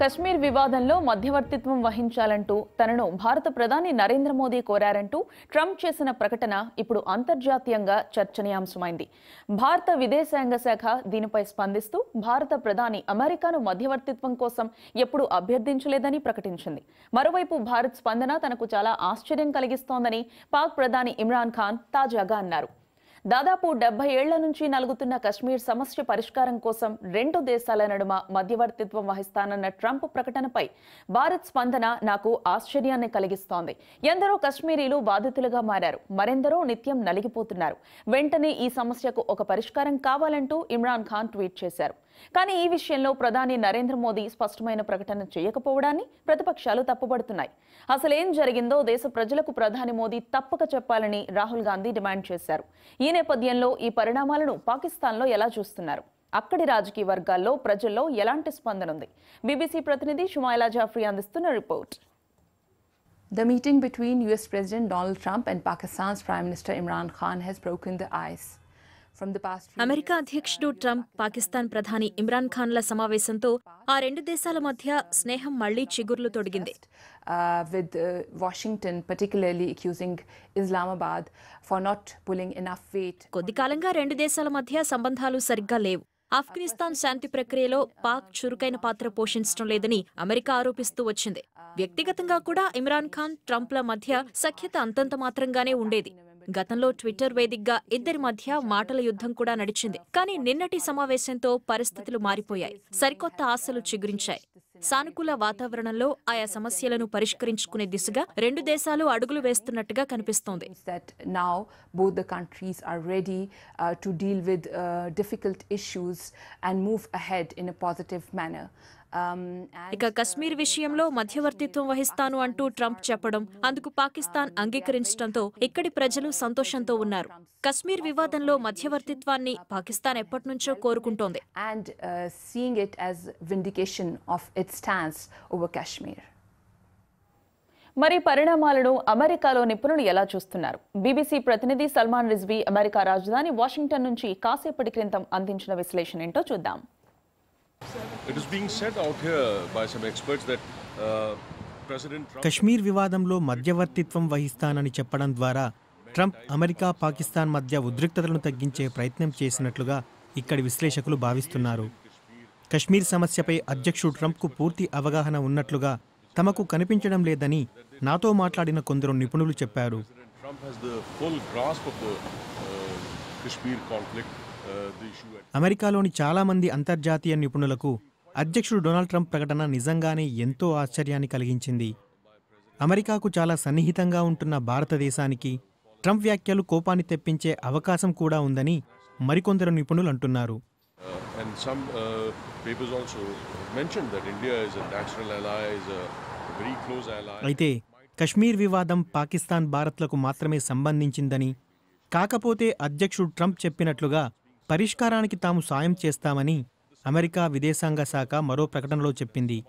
కశ్మీర్ వివాదంలో మధ్యవర్తిత్వం వహించాలంటూ తనను భారత ప్రధాని నరేంద్ర మోదీ కోరారంటూ ట్రంప్ చేసిన ప్రకటన ఇప్పుడు అంతర్జాతీయంగా చర్చనీయాంశమైంది భారత విదేశాంగ శాఖ దీనిపై స్పందిస్తూ భారత ప్రధాని అమెరికాను మధ్యవర్తిత్వం కోసం ఎప్పుడూ అభ్యర్థించలేదని ప్రకటించింది మరోవైపు భారత్ స్పందన తనకు చాలా ఆశ్చర్యం కలిగిస్తోందని పాక్ ప్రధాని ఇమ్రాన్ ఖాన్ తాజాగా అన్నారు దాదాపు డెబ్బై ఏళ్ల నుంచి నలుగుతున్న కశ్మీర్ సమస్య పరిష్కారం కోసం రెండు దేశాల నడుమ మధ్యవర్తిత్వం వహిస్తానన్న ట్రంప్ ప్రకటనపై భారత్ స్పందన నాకు ఆశ్చర్యాన్ని కలిగిస్తోంది ఎందరో కశ్మీరీలు బాధితులుగా మారారు మరెందరో నిత్యం నలిగిపోతున్నారు వెంటనే ఈ సమస్యకు ఒక పరిష్కారం కావాలంటూ ఇమ్రాన్ ఖాన్ ట్వీట్ చేశారు కానీ ఈ విషయంలో ప్రధాని నరేంద్ర మోదీ స్పష్టమైన ప్రకటన చేయకపోవడాన్ని ప్రతిపక్షాలు తప్పుపడుతున్నాయి అసలేం జరిగిందో దేశ ప్రజలకు ప్రధాని మోదీ తప్పక చెప్పాలని రాహుల్ గాంధీ డిమాండ్ చేశారు ఈ నేపథ్యంలో ఈ పరిణామాలను పాకిస్తాన్లో ఎలా చూస్తున్నారు అక్కడి రాజకీయ వర్గాల్లో ప్రజల్లో ఎలాంటి స్పందన ఉంది బీబీసీ ప్రతినిధి షుమాయిలా జాఫ్రీ అందిస్తున్న report The meeting between US President Donald Trump and Pakistan's Prime Minister Imran Khan has broken the ice. America అధ్యక్షుడు uh, ట్రంప్ పాకిస్తాన్ ప్రధాని ఇమ్రాన్ ఖాన్ల సమావేశంతో ఆ రెండు దేశాల మధ్య స్నేహం మళ్లీ చిగుర్లు తొడిగింది with Washington particularly accusing Islamabad for not pulling in weight కొద్ది కాలంగా రెండు దేశాల మధ్య సంబంధాలు సరిగ్గా లేవు ఆఫ్ఘనిస్తాన్ శాంతి ప్రక్రియలో పాక్ చురుకైన పాత్ర పోషించడం లేదని అమెరికా ఆరోపిస్తూ వచ్చింది వ్యక్తిగతంగా కూడా ఇమ్రాన్ ఖాన్ ట్రంప్ల మధ్య సఖ్యత అంతంత మాత్రంగానే ఉండేది గతంలో ట్విట్టర్ వేదికగా ఇద్దరి మధ్య మాటల యుద్ధం కూడా నడిచింది కానీ నిన్నటి సమావేశంతో పరిస్థితులు మారిపోయాయి సరికొత్త ఆశలు చిగురించాయి సానుకూల వాతావరణంలో ఆయా సమస్యలను పరిష్కరించుకునే దిశగా రెండు దేశాలు అడుగులు వేస్తున్నట్టుగా కనిపిస్తోంది now both the countries are ready uh, to deal with uh, difficult issues and move ahead positive manner Um, ఇక uh, కశ్మీర్ విషయంలో మధ్యవర్తిత్వం వహిస్తాను అంటూ ట్రంప్ చెప్పడం అందుకు పాకిస్తాన్ అంగీకరించడంతో ఇక్కడి ప్రజలు సంతోషంతో ఉన్నారు కశ్మీర్ వివాదంలో మధ్యవర్తిత్వాన్ని పాకిస్తాన్ ఎప్పటి నుంచో కోరుకుంటోంది and seeing it as vindication of it stance over Kashmir మరి పరిణామాలను అమెరికాలో నిపుణులు ఎలా చూస్తున్నారు బీబీసీ ప్రతినిధి సల్మాన్ రిజ్వీ అమెరికా రాజధాని వాషింగ్టన్ నుంచి కాసేపటి క్రితం అందించిన విశ్లేషణ ఏంటో చూద్దాం Uh, కశ్మీర్ వివాదంలో మధ్యవర్తిత్వం వహిస్తానని చెప్పడం ద్వారా ట్రంప్ అమెరికా పాకిస్తాన్ మధ్య ఉద్రిక్తతలను తగ్గించే ప్రయత్నం చేసినట్లుగా ఇక్కడి విశ్లేషకులు భావిస్తున్నారు కశ్మీర్ సమస్యపై అధ్యక్షుడు ట్రంప్కు పూర్తి అవగాహన ఉన్నట్లుగా తమకు కనిపించడం లేదని నాతో మాట్లాడిన కొందరు నిపుణులు చెప్పారు uh, uh, అమెరికాలోని చాలామంది అంతర్జాతీయ నిపుణులకు అధ్యక్షుడు డొనాల్డ్ ట్రంప్ ప్రకటన నిజంగానే ఎంతో ఆశ్చర్యాన్ని కలిగించింది అమెరికాకు చాలా సన్నిహితంగా ఉంటున్న భారతదేశానికి ట్రంప్ వ్యాఖ్యలు కోపాన్ని తెప్పించే అవకాశం కూడా ఉందని మరికొందరు నిపుణులు అంటున్నారు uh, uh, అయితే కశ్మీర్ వివాదం పాకిస్తాన్ భారత్లకు మాత్రమే సంబంధించిందని కాకపోతే అధ్యక్షుడు ట్రంప్ చెప్పినట్లుగా పరిష్కారానికి తాము సాయం చేస్తామని అమెరికా విదేశాంగ శాఖ మరో ప్రకటనలో చెప్పింది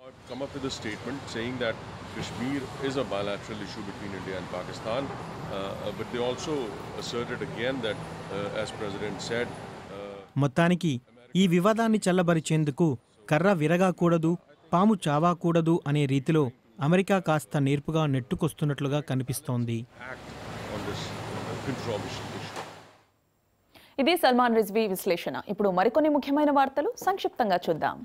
Kashmir is a bilateral issue between India and Pakistan, uh, but they also asserted again that, uh, as President said, మొత్తానికి ఈ వివాదాన్ని చల్లబరిచేందుకు కర్ర విరగాకూడదు పాము చావాకూడదు అనే రీతిలో అమెరికా కాస్త నేర్పుగా నెట్టుకొస్తున్నట్లుగా కనిపిస్తోంది ఇది సల్మాన్ రిజ్వీ విశ్లేషణ ఇప్పుడు మరికొన్ని ముఖ్యమైన వార్తలు సంక్షిప్తంగా చూద్దాం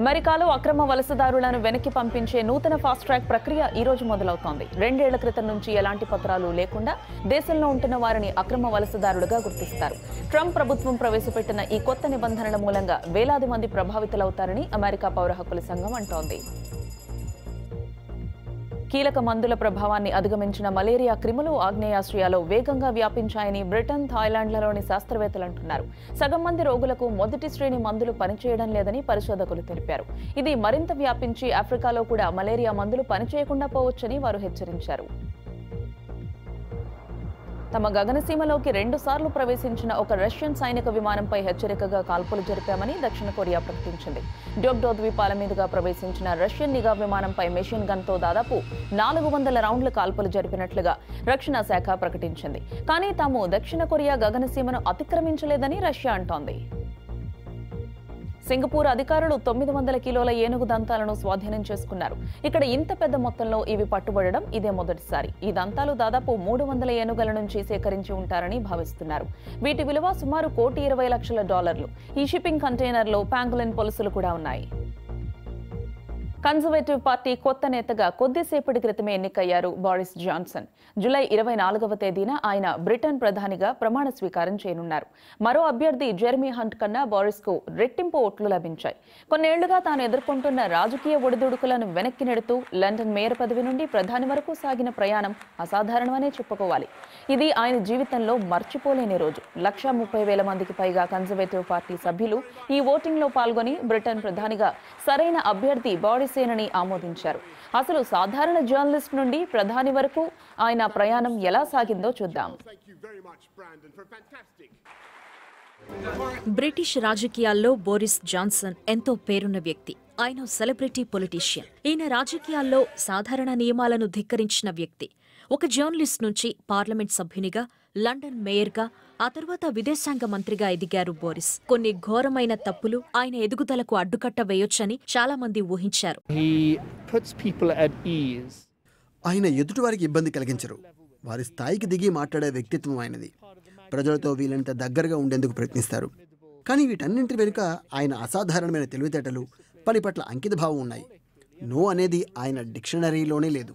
అమెరికాలో అక్రమ వలసదారులను వెనక్కి పంపించే నూతన ఫాస్ట్ ట్రాక్ ప్రక్రియ ఈ రోజు మొదలవుతోంది రెండేళ్ల క్రితం నుంచి ఎలాంటి పత్రాలు లేకుండా దేశంలో ఉంటున్న వారిని అక్రమ వలసదారులుగా గుర్తిస్తారు ట్రంప్ ప్రభుత్వం ప్రవేశపెట్టిన ఈ కొత్త నిబంధనల మూలంగా వేలాది మంది ప్రభావితులవుతారని అమెరికా పౌర హక్కుల సంఘం అంటోంది కీలక మందుల ప్రభావాన్ని అధిగమించిన మలేరియా క్రిములు ఆగ్నేయాశ్రయాలో వేగంగా వ్యాపించాయని బ్రిటన్ థాయిలాండ్లలోని శాస్త్రవేత్తలు అంటున్నారు సగం మంది రోగులకు మొదటి శ్రేణి మందులు పనిచేయడం లేదని పరిశోధకులు తెలిపారు ఇది మరింత వ్యాపించి ఆఫ్రికాలో కూడా మలేరియా మందులు పనిచేయకుండా పోవచ్చని వారు హెచ్చరించారు తమ గగనసీమలోకి రెండుసార్లు ప్రవేశించిన ఒక రష్యన్ సైనిక విమానంపై హెచ్చరికగా కాల్పులు జరిపామని దక్షిణ కొరియా ప్రకటించింది డోగ్డో ద్వీపాల మీదుగా ప్రవేశించిన రష్యన్ నిఘా విమానంపై మెషిన్ గన్తో దాదాపు నాలుగు వందల రౌండ్ల కాల్పులు జరిపినట్లుగా రక్షణ శాఖ ప్రకటించింది కానీ తాము దక్షిణ కొరియా గగనసీమను అతిక్రమించలేదని రష్యా అంటోంది సింగపూర్ అధికారులు తొమ్మిది వందల కిలోల ఏనుగు దంతాలను స్వాధీనం చేసుకున్నారు ఇక్కడ ఇంత పెద్ద మొత్తంలో ఇవి పట్టుబడడం ఇదే మొదటిసారి ఈ దంతాలు దాదాపు మూడు వందల ఏనుగుల నుంచి సేకరించి ఉంటారని భావిస్తున్నారు వీటి విలువ సుమారు కోటి ఇరవై లక్షల డాలర్లు ఈ షిప్పింగ్ కంటైనర్లో ప్యాంగులిన్ పొలుసులు కూడా ఉన్నాయి కన్జర్వేటివ్ పార్టీ కొత్త నేతగా కొద్దిసేపటి క్రితమే ఎన్నికయ్యారు బారిస్ జాన్సన్ జూలై ఇరవై నాలుగవ తేదీన ఆయన బ్రిటన్ ప్రధానిగా ప్రమాణ స్వీకారం చేయనున్నారు మరో అభ్యర్థి జెర్మీ హంట్ కన్నా కు రెట్టింపు ఓట్లు లభించాయి కొన్నేళ్లుగా తాను ఎదుర్కొంటున్న రాజకీయ ఒడిదుడుకులను వెనక్కి నెడుతూ లండన్ మేయర్ పదవి నుండి ప్రధాని వరకు సాగిన ప్రయాణం అసాధారణమనే చెప్పుకోవాలి ఇది ఆయన జీవితంలో మర్చిపోలేని రోజు లక్ష ముప్పై వేల మందికి పైగా కన్జర్వేటివ్ పార్టీ సభ్యులు ఈ ఓటింగ్లో పాల్గొని బ్రిటన్ ప్రధానిగా సరైన అభ్యర్థి బారిస్ న్యాయసేనని ఆమోదించారు అసలు సాధారణ జర్నలిస్ట్ నుండి ప్రధాని వరకు ఆయన ప్రయాణం ఎలా సాగిందో చూద్దాం బ్రిటిష్ రాజకీయాల్లో బోరిస్ జాన్సన్ ఎంతో పేరున్న వ్యక్తి ఆయన సెలబ్రిటీ పొలిటీషియన్ ఈయన రాజకీయాల్లో సాధారణ నియమాలను ధిక్కరించిన వ్యక్తి ఒక జర్నలిస్ట్ నుంచి పార్లమెంట్ సభ్యునిగా లండన్ మేయర్గా ఆ తర్వాత విదేశాంగ మంత్రిగా ఎదిగారు బోరిస్ కొన్ని ఘోరమైన తప్పులు ఆయన ఎదుగుదలకు అడ్డుకట్ట వేయొచ్చని చాలా మంది ఊహించారు ఆయన ఎదుటివారికి ఇబ్బంది కలిగించరు వారి స్థాయికి దిగి మాట్లాడే వ్యక్తిత్వం ఆయనది ప్రజలతో వీలంత దగ్గరగా ఉండేందుకు ప్రయత్నిస్తారు కానీ వీటన్నింటి వెనుక ఆయన అసాధారణమైన తెలివితేటలు పని పట్ల అంకితభావం ఉన్నాయి నో అనేది ఆయన డిక్షనరీలోనే లేదు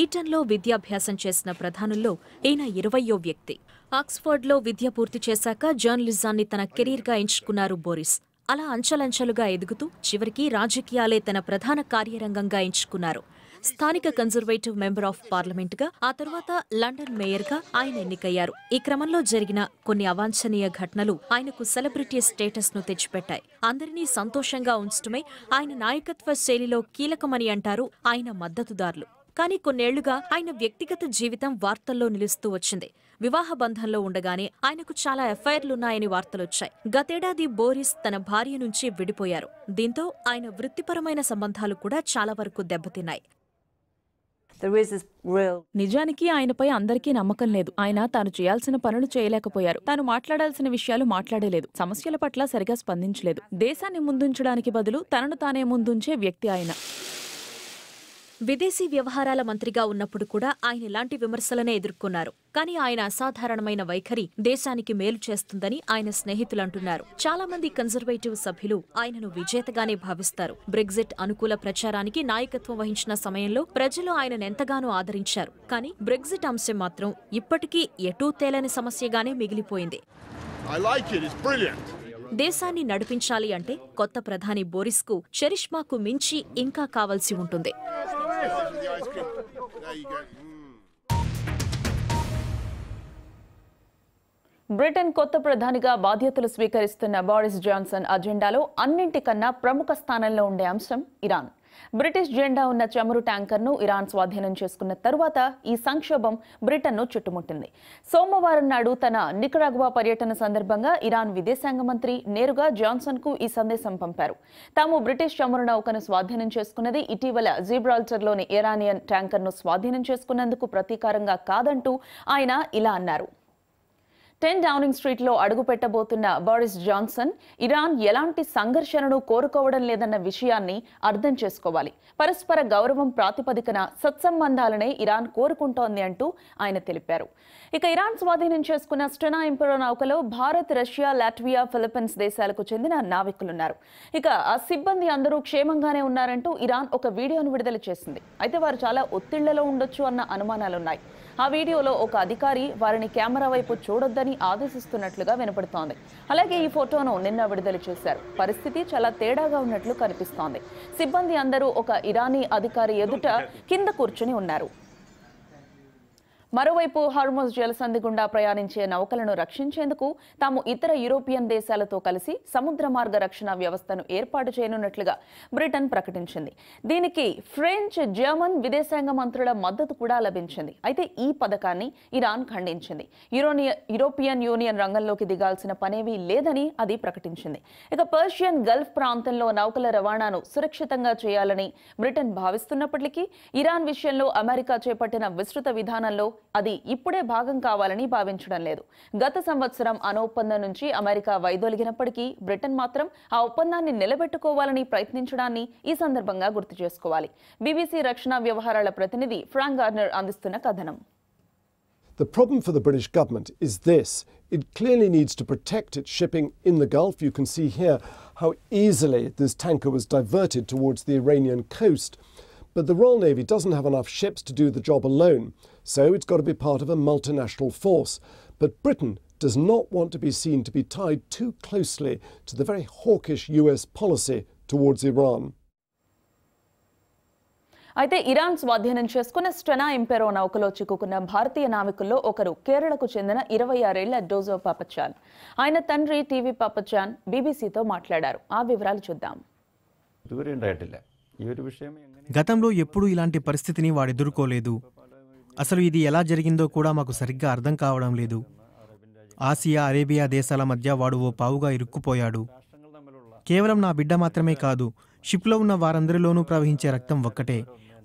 ఈటన్లో విద్యాభ్యాసం చేసిన ప్రధానుల్లో ఈయన ఇరవయో వ్యక్తి ఆక్స్ఫర్డ్లో విద్య పూర్తి చేశాక జర్నలిజాన్ని తన కెరీర్గా ఎంచుకున్నారు బోరిస్ అలా అంచలంచలుగా ఎదుగుతూ చివరికి రాజకీయాలే తన ప్రధాన కార్యరంగంగా ఎంచుకున్నారు స్థానిక కన్జర్వేటివ్ మెంబర్ ఆఫ్ పార్లమెంట్గా ఆ తర్వాత లండన్ మేయర్గా ఆయన ఎన్నికయ్యారు ఈ క్రమంలో జరిగిన కొన్ని అవాంఛనీయ ఘటనలు ఆయనకు సెలబ్రిటీ స్టేటస్ను తెచ్చిపెట్టాయి అందరినీ సంతోషంగా ఉంచడమే ఆయన నాయకత్వ శైలిలో కీలకమని అంటారు ఆయన మద్దతుదారులు కానీ కొన్నేళ్లుగా ఆయన వ్యక్తిగత జీవితం వార్తల్లో నిలుస్తూ వచ్చింది వివాహ బంధంలో ఉండగానే ఆయనకు చాలా ఎఫ్ఐఆర్లున్నాయని వార్తలొచ్చాయి గతేడాది బోరిస్ తన భార్య నుంచి విడిపోయారు దీంతో ఆయన వృత్తిపరమైన సంబంధాలు కూడా చాలా వరకు దెబ్బతిన్నాయి నిజానికి ఆయనపై అందరికీ నమ్మకం లేదు ఆయన తాను చేయాల్సిన పనులు చేయలేకపోయారు తాను మాట్లాడాల్సిన విషయాలు మాట్లాడలేదు సమస్యల పట్ల సరిగా స్పందించలేదు దేశాన్ని ముందుంచడానికి బదులు తనను తానే ముందుంచే వ్యక్తి ఆయన విదేశీ వ్యవహారాల మంత్రిగా ఉన్నప్పుడు కూడా ఆయన ఇలాంటి విమర్శలనే ఎదుర్కొన్నారు కానీ ఆయన అసాధారణమైన వైఖరి దేశానికి మేలు చేస్తుందని ఆయన స్నేహితులు అంటున్నారు చాలా మంది కన్జర్వేటివ్ సభ్యులు ఆయనను విజేతగానే భావిస్తారు బ్రెగ్జిట్ అనుకూల ప్రచారానికి నాయకత్వం వహించిన సమయంలో ప్రజలు ఆయనను ఎంతగానో ఆదరించారు కానీ బ్రెగ్జిట్ అంశం మాత్రం ఇప్పటికీ ఎటూ తేలని సమస్యగానే మిగిలిపోయింది దేశాన్ని నడిపించాలి అంటే కొత్త ప్రధాని బోరిస్కు చరిష్మాకు మించి ఇంకా కావాల్సి ఉంటుంది బ్రిటన్ కొత్త ప్రధానిగా బాధ్యతలు స్వీకరిస్తున్న బారిస్ జాన్సన్ అజెండాలో అన్నింటికన్నా ప్రముఖ స్థానంలో ఉండే అంశం ఇరాన్ బ్రిటిష్ జెండా ఉన్న చమురు ట్యాంకర్ను ఇరాన్ స్వాధీనం చేసుకున్న తరువాత ఈ సంక్షోభం బ్రిటన్ను చుట్టుముట్టింది సోమవారం నాడు తన నికరాగువా పర్యటన సందర్భంగా ఇరాన్ విదేశాంగ మంత్రి నేరుగా జాన్సన్కు ఈ సందేశం పంపారు తాము బ్రిటిష్ చమురు నౌకను స్వాధీనం చేసుకున్నది ఇటీవల జీబ్రాల్చర్లోని ఇరానియన్ ట్యాంకర్ను స్వాధీనం చేసుకున్నందుకు ప్రతీకారంగా కాదంటూ ఆయన ఇలా అన్నారు టెన్ డౌనింగ్ స్ట్రీట్లో అడుగుపెట్టబోతున్న బారిస్ జాన్సన్ ఇరాన్ ఎలాంటి సంఘర్షణను కోరుకోవడం లేదన్న విషయాన్ని అర్థం చేసుకోవాలి పరస్పర గౌరవం ప్రాతిపదికన సత్సంబంధాలనే ఇరాన్ కోరుకుంటోంది అంటూ ఆయన తెలిపారు ఇక ఇరాన్ స్వాధీనం చేసుకున్న స్టెనా ఇంపెరో నౌకలో భారత్ రష్యా లాట్వియా ఫిలిప్పీన్స్ దేశాలకు చెందిన నావికులున్నారు ఇక ఆ సిబ్బంది అందరూ క్షేమంగానే ఉన్నారంటూ ఇరాన్ ఒక వీడియోను విడుదల చేసింది అయితే వారు చాలా ఒత్తిళ్లలో ఉండొచ్చు అన్న అనుమానాలున్నాయి ఆ వీడియోలో ఒక అధికారి వారిని కెమెరా వైపు చూడొద్దని ఆదేశిస్తున్నట్లుగా వినపడుతోంది అలాగే ఈ ఫోటోను నిన్న విడుదల చేశారు పరిస్థితి చాలా తేడాగా ఉన్నట్లు కనిపిస్తోంది సిబ్బంది అందరూ ఒక ఇరానీ అధికారి ఎదుట కింద కూర్చుని ఉన్నారు మరోవైపు హర్మోస్ జలసంధి గుండా ప్రయాణించే నౌకలను రక్షించేందుకు తాము ఇతర యూరోపియన్ దేశాలతో కలిసి సముద్ర మార్గ రక్షణ వ్యవస్థను ఏర్పాటు చేయనున్నట్లుగా బ్రిటన్ ప్రకటించింది దీనికి ఫ్రెంచ్ జర్మన్ విదేశాంగ మంత్రుల మద్దతు కూడా లభించింది అయితే ఈ పథకాన్ని ఇరాన్ ఖండించింది యూరోపియన్ యూనియన్ రంగంలోకి దిగాల్సిన పనేవి లేదని అది ప్రకటించింది ఇక పర్షియన్ గల్ఫ్ ప్రాంతంలో నౌకల రవాణాను సురక్షితంగా చేయాలని బ్రిటన్ భావిస్తున్నప్పటికీ ఇరాన్ విషయంలో అమెరికా చేపట్టిన విస్తృత విధానంలో అది ఇప్పుడే భాగం కావాలని భావించడం లేదు గత సంవత్సరం నుంచి అమెరికా వైదొలిగినప్పటికీ బ్రిటన్ మాత్రం ఆ ఒప్పందాన్ని నిలబెట్టుకోవాలని ప్రయత్నించడాన్ని ఈ సందర్భంగా గుర్తు చేసుకోవాలి బీబీసీ రక్షణ వ్యవహారాల ప్రతినిధి ఫ్రాంక్ గార్నర్ అందిస్తున్న కథనం The problem for the British government is this. It clearly needs to protect its shipping in the Gulf. You can see here how easily this tanker was diverted towards the Iranian coast. But the Royal Navy doesn't have enough ships to do the job alone. So it's got to be part of a multinational force. But Britain does not want to be seen to be tied too closely to the very hawkish US policy towards Iran. అయితే Iran స్వాధీనం చేసుకున్న Stena Impero నౌకలో చిక్కుకున్న భారతీయ నావికుల్లో ఒకరు కేరళకు చెందిన ఇరవై ఆరేళ్ల dojo పాపచాన్ ఆయన తండ్రి టీవీ పాపచాన్ బీబీసీతో మాట్లాడారు ఆ వివరాలు చూద్దాం గతంలో ఎప్పుడూ ఇలాంటి పరిస్థితిని వాడు ఎదుర్కోలేదు అసలు ఇది ఎలా జరిగిందో కూడా మాకు సరిగ్గా అర్థం కావడం లేదు ఆసియా అరేబియా దేశాల మధ్య వాడు ఓ పావుగా ఇరుక్కుపోయాడు కేవలం నా బిడ్డ మాత్రమే కాదు షిప్లో ఉన్న వారందరిలోనూ ప్రవహించే రక్తం ఒక్కటే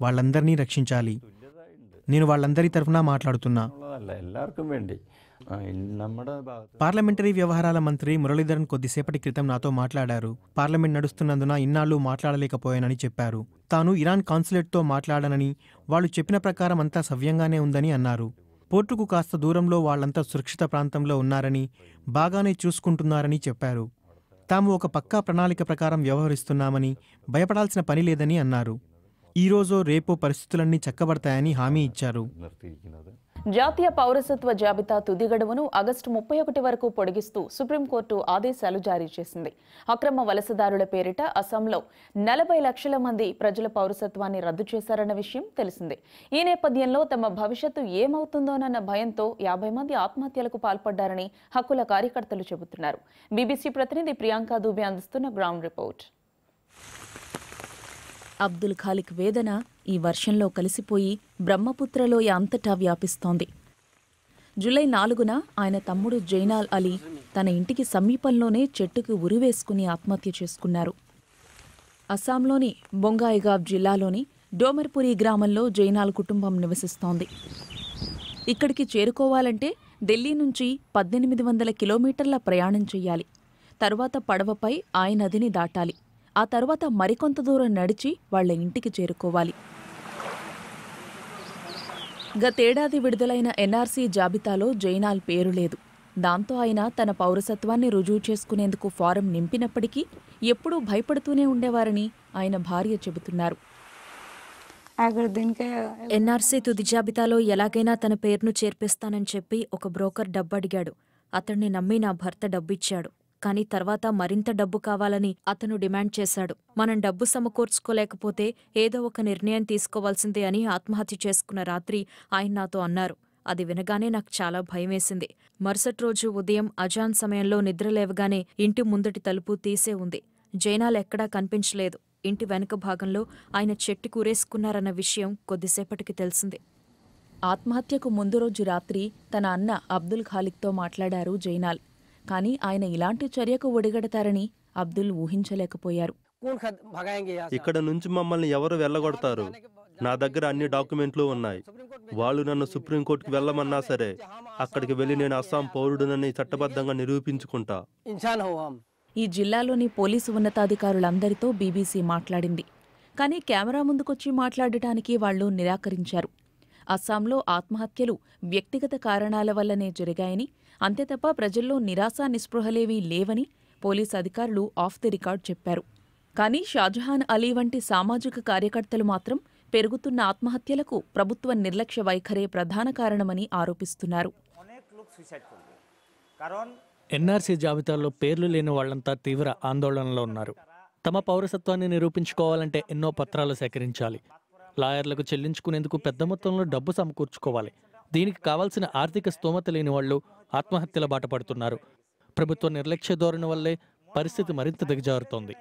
వాళ్ళందరినీ రక్షించాలి నేను వాళ్ళందరి తరఫున మాట్లాడుతున్నా పార్లమెంటరీ వ్యవహారాల మంత్రి మురళీధరన్ కొద్దిసేపటి క్రితం నాతో మాట్లాడారు పార్లమెంట్ నడుస్తున్నందున ఇన్నాళ్ళు మాట్లాడలేకపోయానని చెప్పారు తాను ఇరాన్ కాన్సులేట్తో మాట్లాడానని వాళ్ళు చెప్పిన ప్రకారం అంతా సవ్యంగానే ఉందని అన్నారు పోర్టుకు కాస్త దూరంలో వాళ్ళంతా సురక్షిత ప్రాంతంలో ఉన్నారని బాగానే చూసుకుంటున్నారని చెప్పారు తాము ఒక పక్కా ప్రణాళిక ప్రకారం వ్యవహరిస్తున్నామని భయపడాల్సిన పని లేదని అన్నారు ఈరోజు రేపు పరిస్థితులన్నీ చక్కబడతాయని హామీ ఇచ్చారు జాతీయ పౌరసత్వ జాబితా తుది గడువును ఆగస్టు ముప్పై ఒకటి వరకు పొడిగిస్తూ సుప్రీంకోర్టు ఆదేశాలు జారీ చేసింది అక్రమ వలసదారుల పేరిట అస్సాంలో నలభై లక్షల మంది ప్రజల పౌరసత్వాన్ని రద్దు చేశారన్న విషయం తెలిసిందే ఈ నేపథ్యంలో తమ భవిష్యత్తు ఏమవుతుందోనన్న భయంతో యాభై మంది ఆత్మహత్యలకు పాల్పడ్డారని హక్కుల కార్యకర్తలు చెబుతున్నారు బీబీసీ ప్రతినిధి ప్రియాంక దూబే అందిస్తున్న గ్రౌండ్ రిపోర్ట్ అబ్దుల్ ఖాలిక్ వేదన ఈ వర్షంలో కలిసిపోయి బ్రహ్మపుత్రలోయ అంతటా వ్యాపిస్తోంది జూలై నాలుగున ఆయన తమ్ముడు జైనాల్ అలీ తన ఇంటికి సమీపంలోనే చెట్టుకు ఉరివేసుకుని ఆత్మహత్య చేసుకున్నారు అస్సాంలోని బొంగాయిగావ్ జిల్లాలోని డోమర్పురి గ్రామంలో జైనాల్ కుటుంబం నివసిస్తోంది ఇక్కడికి చేరుకోవాలంటే ఢిల్లీ నుంచి పద్దెనిమిది వందల కిలోమీటర్ల ప్రయాణం చెయ్యాలి తరువాత పడవపై ఆయనదిని దాటాలి ఆ తర్వాత మరికొంత దూరం నడిచి వాళ్ల ఇంటికి చేరుకోవాలి గతేడాది విడుదలైన ఎన్ఆర్సీ జాబితాలో జైనాల్ పేరు లేదు దాంతో ఆయన తన పౌరసత్వాన్ని రుజువు చేసుకునేందుకు ఫారం నింపినప్పటికీ ఎప్పుడూ భయపడుతూనే ఉండేవారని ఆయన భార్య చెబుతున్నారు ఎన్ఆర్సీ తుది జాబితాలో ఎలాగైనా తన పేరును చేర్పిస్తానని చెప్పి ఒక బ్రోకర్ డబ్బడిగాడు అతన్ని నమ్మి నా భర్త డబ్బిచ్చాడు కానీ తర్వాత మరింత డబ్బు కావాలని అతను డిమాండ్ చేశాడు మనం డబ్బు సమకూర్చుకోలేకపోతే ఏదో ఒక నిర్ణయం తీసుకోవాల్సిందే అని ఆత్మహత్య చేసుకున్న రాత్రి ఆయన నాతో అన్నారు అది వినగానే నాకు చాలా భయమేసింది మరుసటి రోజు ఉదయం అజాన్ సమయంలో నిద్రలేవగానే ఇంటి ముందటి తలుపు తీసే ఉంది జైనాలెక్కడా కనిపించలేదు ఇంటి వెనుక భాగంలో ఆయన చెట్టు కూరేసుకున్నారన్న విషయం కొద్దిసేపటికి తెలిసింది ఆత్మహత్యకు ముందు రోజు రాత్రి తన అన్న అబ్దుల్ ఖాలిక్తో మాట్లాడారు జైనాల్ కానీ ఆయన ఇలాంటి చర్యకు ఒడిగడతారని అబ్దుల్ ఊహించలేకపోయారు ఇక్కడ నుంచి మమ్మల్ని ఎవరు వెళ్ళగొడతారు నా దగ్గర అన్ని డాక్యుమెంట్లు ఉన్నాయి వాళ్ళు నన్ను సుప్రీంకోర్టుకి వెళ్ళమన్నా సరే అక్కడికి వెళ్ళి నేను అస్సాం పౌరుడునని చట్టబద్ధంగా నిరూపించుకుంటా ఈ జిల్లాలోని పోలీసు ఉన్నతాధికారులందరితో బీబీసీ మాట్లాడింది కానీ కెమెరా ముందుకొచ్చి మాట్లాడటానికి వాళ్ళు నిరాకరించారు అస్సాంలో ఆత్మహత్యలు వ్యక్తిగత కారణాల వల్లనే జరిగాయని అంతే తప్ప ప్రజల్లో నిరాశా నిస్పృహలేవీ లేవని పోలీస్ అధికారులు ఆఫ్ ది రికార్డ్ చెప్పారు కానీ షాజహాన్ అలీ వంటి సామాజిక కార్యకర్తలు మాత్రం పెరుగుతున్న ఆత్మహత్యలకు ప్రభుత్వ నిర్లక్ష్య వైఖరే ప్రధాన కారణమని ఆరోపిస్తున్నారు ఎన్ఆర్సీ జాబితాలో పేర్లు లేని వాళ్లంతా తీవ్ర ఆందోళనలో ఉన్నారు తమ పౌరసత్వాన్ని నిరూపించుకోవాలంటే ఎన్నో పత్రాలు సేకరించాలి లాయర్లకు చెల్లించుకునేందుకు పెద్ద మొత్తంలో డబ్బు సమకూర్చుకోవాలి దీనికి కావాల్సిన ఆర్థిక స్తోమత లేని వాళ్ళు ఆత్మహత్యల బాట పడుతున్నారు ప్రభుత్వ నిర్లక్ష్య ధోరణి వల్లే పరిస్థితి మరింత దిగజారుతోంది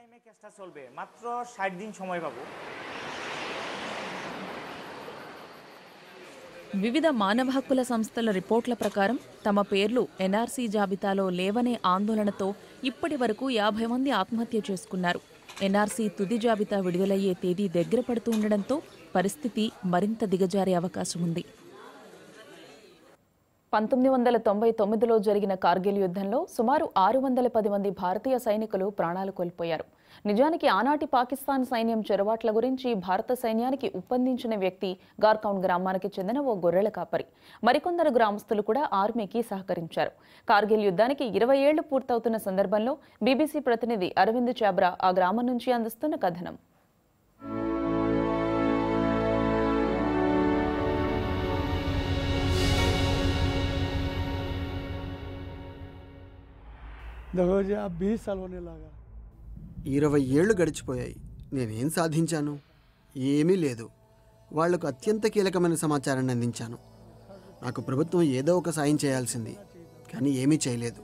వివిధ మానవ హక్కుల సంస్థల రిపోర్ట్ల ప్రకారం తమ పేర్లు ఎన్ఆర్సీ జాబితాలో లేవనే ఆందోళనతో ఇప్పటి వరకు యాభై మంది ఆత్మహత్య చేసుకున్నారు ఎన్ఆర్సీ తుది జాబితా విడుదలయ్యే తేదీ దగ్గర పడుతూ ఉండడంతో పరిస్థితి మరింత దిగజారే అవకాశం ఉంది పంతొమ్మిది వందల తొంభై తొమ్మిదిలో జరిగిన కార్గిల్ యుద్ధంలో సుమారు ఆరు వందల పది మంది భారతీయ సైనికులు ప్రాణాలు కోల్పోయారు నిజానికి ఆనాటి పాకిస్తాన్ సైన్యం చొరబాట్ల గురించి భారత సైన్యానికి ఉప్పందించిన వ్యక్తి గార్కౌన్ గ్రామానికి చెందిన ఓ గొర్రెల కాపరి మరికొందరు గ్రామస్తులు కూడా ఆర్మీకి సహకరించారు కార్గిల్ యుద్ధానికి ఇరవై ఏళ్లు పూర్తవుతున్న సందర్భంలో బీబీసీ ప్రతినిధి అరవింద్ చాబ్రా ఆ గ్రామం నుంచి అందిస్తున్న కథనం ఇరవై ఏళ్ళు గడిచిపోయాయి నేనేం సాధించాను ఏమీ లేదు వాళ్లకు అత్యంత కీలకమైన సమాచారాన్ని అందించాను నాకు ప్రభుత్వం ఏదో ఒక సాయం చేయాల్సింది కానీ ఏమీ చేయలేదు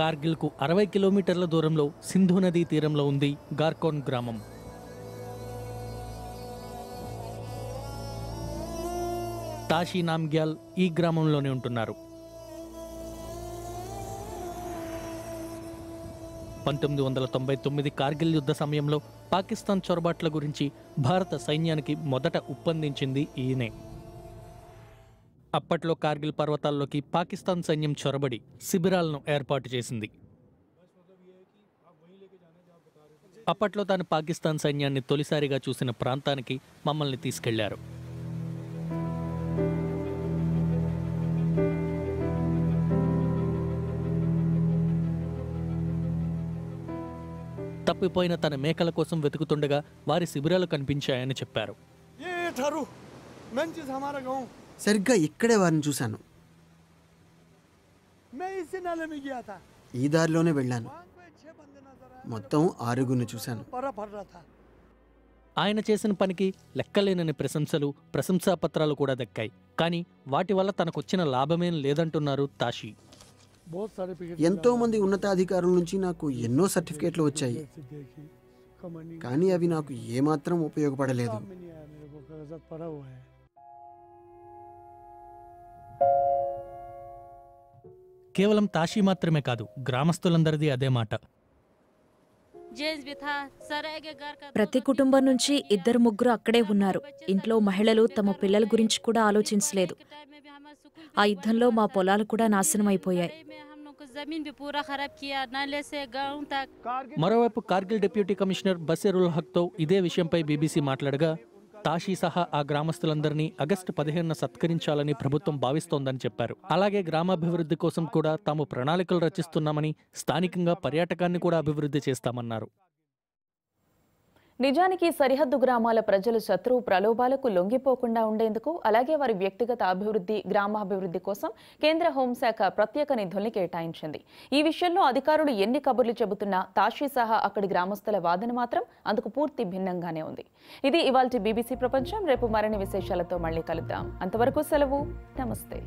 కార్గిల్కు అరవై కిలోమీటర్ల దూరంలో సింధు నదీ తీరంలో ఉంది గార్కోన్ గ్రామం తాషీ నామ్గ్యాల్ ఈ గ్రామంలోనే ఉంటున్నారు పంతొమ్మిది వందల తొంభై తొమ్మిది కార్గిల్ యుద్ధ సమయంలో పాకిస్తాన్ చొరబాట్ల గురించి భారత సైన్యానికి మొదట ఉప్పందించింది ఈయనే అప్పట్లో కార్గిల్ పర్వతాల్లోకి పాకిస్తాన్ సైన్యం చొరబడి శిబిరాలను ఏర్పాటు చేసింది అప్పట్లో తాను పాకిస్తాన్ సైన్యాన్ని తొలిసారిగా చూసిన ప్రాంతానికి మమ్మల్ని తీసుకెళ్లారు తప్పిపోయిన తన మేకల కోసం వెతుకుతుండగా వారి శిబిరాలు కనిపించాయని చెప్పారు సరిగ్గా ఇక్కడే వారిని చూశాను ఈ దారిలోనే వెళ్ళాను మొత్తం ఆరుగురిని చూశాను ఆయన చేసిన పనికి లెక్కలేనని ప్రశంసలు ప్రశంసాపత్రాలు కూడా దక్కాయి కానీ వాటి వల్ల తనకొచ్చిన లాభమేం లేదంటున్నారు తాషి ఎంతోమంది ఉన్నతాధికారుల నుంచి నాకు ఎన్నో సర్టిఫికేట్లు వచ్చాయి కానీ అవి నాకు ఏమాత్రం ఉపయోగపడలేదు కేవలం తాషి మాత్రమే కాదు గ్రామస్తులందరిది అదే మాట ప్రతి కుటుంబం నుంచి ఇద్దరు ముగ్గురు అక్కడే ఉన్నారు ఇంట్లో మహిళలు తమ పిల్లల గురించి కూడా ఆలోచించలేదు ఆ యుద్ధంలో మా పొలాలు కూడా నాశనం అయిపోయాయి మరోవైపు కార్గిల్ డిప్యూటీ కమిషనర్ బసీరుల్ హక్తో ఇదే విషయంపై బీబీసీ మాట్లాడగా తాషీ సహా ఆ గ్రామస్తులందరినీ ఆగస్టు పదిహేనున సత్కరించాలని ప్రభుత్వం భావిస్తోందని చెప్పారు అలాగే గ్రామాభివృద్ధి కోసం కూడా తాము ప్రణాళికలు రచిస్తున్నామని స్థానికంగా పర్యాటకాన్ని కూడా అభివృద్ధి చేస్తామన్నారు నిజానికి సరిహద్దు గ్రామాల ప్రజలు శత్రువు ప్రలోభాలకు లొంగిపోకుండా ఉండేందుకు అలాగే వారి వ్యక్తిగత అభివృద్ధి గ్రామాభివృద్ధి కోసం కేంద్ర హోంశాఖ ప్రత్యేక నిధుల్ని కేటాయించింది ఈ విషయంలో అధికారులు ఎన్ని కబుర్లు చెబుతున్నా తాషీ సహా అక్కడి గ్రామస్తుల వాదన మాత్రం అందుకు పూర్తి భిన్నంగానే ఉంది ఇది ఇవాళ బీబీసీ ప్రపంచం రేపు మరిన్ని విశేషాలతో మళ్ళీ కలుద్దాం అంతవరకు సెలవు నమస్తే